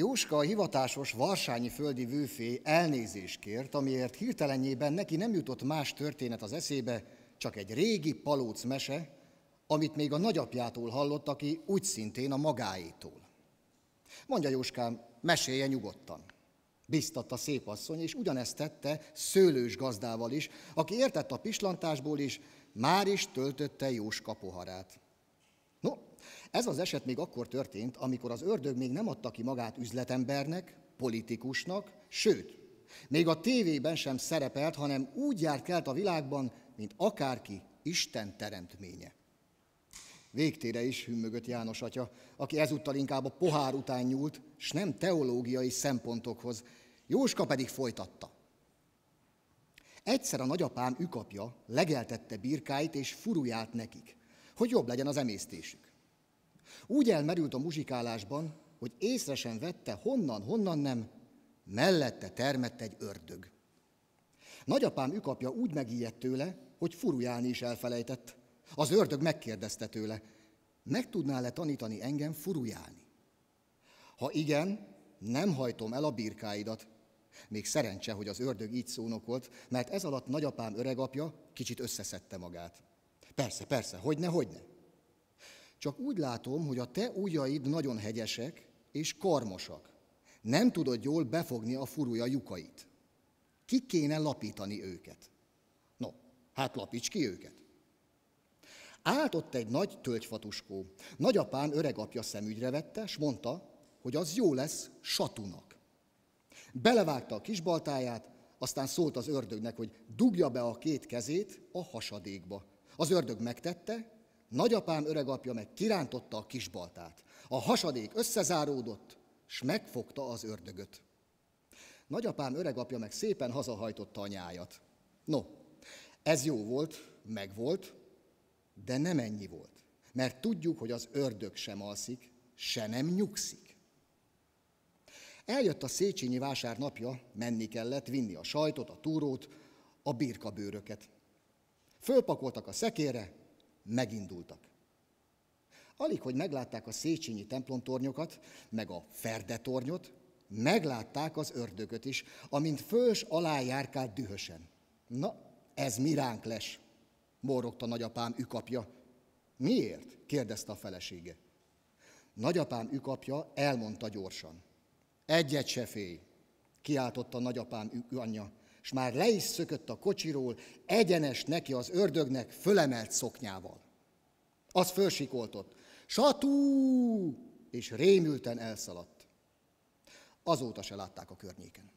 Jóska a hivatásos varsányi földi vőfé elnézést kért, amiért hirtelenjében neki nem jutott más történet az eszébe, csak egy régi palóc mese, amit még a nagyapjától hallott, aki úgy szintén a magáétól. Mondja Jóskám, mesélje nyugodtan. Biztatta szép asszony, és ugyanezt tette szőlős gazdával is, aki értett a pislantásból is, már is töltötte Jóska poharát. Ez az eset még akkor történt, amikor az ördög még nem adta ki magát üzletembernek, politikusnak, sőt, még a tévében sem szerepelt, hanem úgy járt kelt a világban, mint akárki Isten teremtménye. Végtére is hümmögött János atya, aki ezúttal inkább a pohár után nyúlt, s nem teológiai szempontokhoz. Jóska pedig folytatta. Egyszer a nagyapám ükapja legeltette birkáit és furuját nekik, hogy jobb legyen az emésztésük. Úgy elmerült a muzsikálásban, hogy észre sem vette, honnan, honnan nem, mellette termett egy ördög. Nagyapám ükapja úgy megijedt tőle, hogy furujálni is elfelejtett. Az ördög megkérdezte tőle, meg tudnál-e tanítani engem furujálni? Ha igen, nem hajtom el a birkáidat. Még szerencse, hogy az ördög így szónokolt, mert ez alatt nagyapám öregapja kicsit összeszedte magát. Persze, persze, hogyne, hogyne. Csak úgy látom, hogy a te ujjaid nagyon hegyesek és karmosak. Nem tudod jól befogni a furúja lyukait. Ki kéne lapítani őket? No, hát lapíts ki őket. Állt ott egy nagy tölgyfatuskó. Nagyapán öregapja szemügyre vette, s mondta, hogy az jó lesz satunak. Belevágta a kisbaltáját, aztán szólt az ördögnek, hogy dugja be a két kezét a hasadékba. Az ördög megtette, Nagyapám öregapja meg kirántotta a kisbaltát. A hasadék összezáródott, s megfogta az ördögöt. Nagyapám öregapja meg szépen hazahajtotta a nyájat. No, ez jó volt, meg volt, de nem ennyi volt. Mert tudjuk, hogy az ördög sem alszik, se nem nyugszik. Eljött a Széchenyi vásár napja, menni kellett vinni a sajtot, a túrót, a birkabőröket. Fölpakoltak a szekére, megindultak. Alig, hogy meglátták a Széchenyi templomtornyokat, meg a tornyot, meglátták az ördögöt is, amint fős alá járkált dühösen. Na, ez ránk les, morogta nagyapám ükapja. Miért? kérdezte a felesége. Nagyapám ükapja elmondta gyorsan. Egyet se félj, kiáltotta nagyapám anyja és már le is szökött a kocsiról, egyenes neki az ördögnek fölemelt szoknyával. Az fölsikoltott. Satú! És rémülten elszaladt. Azóta se látták a környéken.